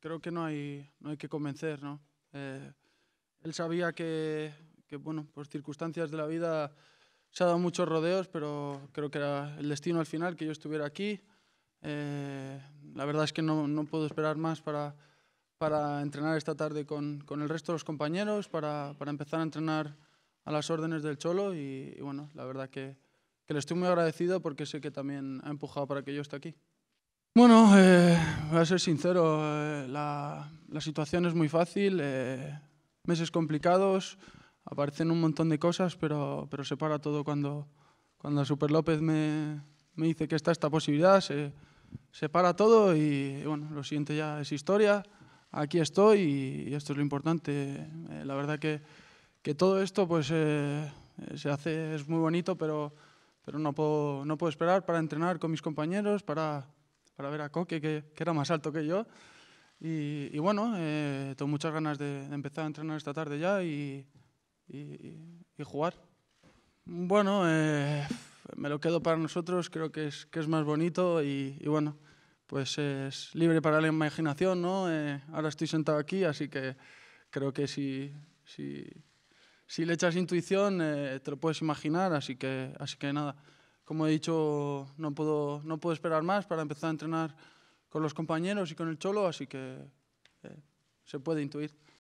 creo que no hay, no hay que convencer, ¿no? Eh, él sabía que, que, bueno, por circunstancias de la vida se ha dado muchos rodeos, pero creo que era el destino al final que yo estuviera aquí. Eh, la verdad es que no, no puedo esperar más para, para entrenar esta tarde con, con, el resto de los compañeros, para, para, empezar a entrenar a las órdenes del Cholo y, y bueno, la verdad que, que le estoy muy agradecido porque sé que también ha empujado para que yo esté aquí. Bueno, eh, voy a ser sincero, eh, la, situación es muy fácil, eh, meses complicados, aparecen un montón de cosas, pero, pero se para todo cuando, cuando Super López me, me dice que está esta posibilidad, se, se para todo y bueno, lo siguiente ya es historia, aquí estoy y, esto es lo importante. Eh, la verdad que, que todo esto pues se hace, es muy bonito, pero, pero no, puedo, no puedo esperar para entrenar con mis compañeros, para para ver a Coque, que, era más alto que yo. Y, bueno, eh, tengo muchas ganas de, empezar a entrenar esta tarde ya y, jugar. Bueno, eh, me lo quedo para nosotros, creo que es, que es más bonito y, bueno, pues es libre para la imaginación, ¿no? Eh, ahora estoy sentado aquí, así que creo que si, si, si le echas intuición te lo puedes imaginar, así que, así que nada como he dicho, no puedo, esperar más para empezar a entrenar con los compañeros y con el Cholo, así que eh, se puede intuir.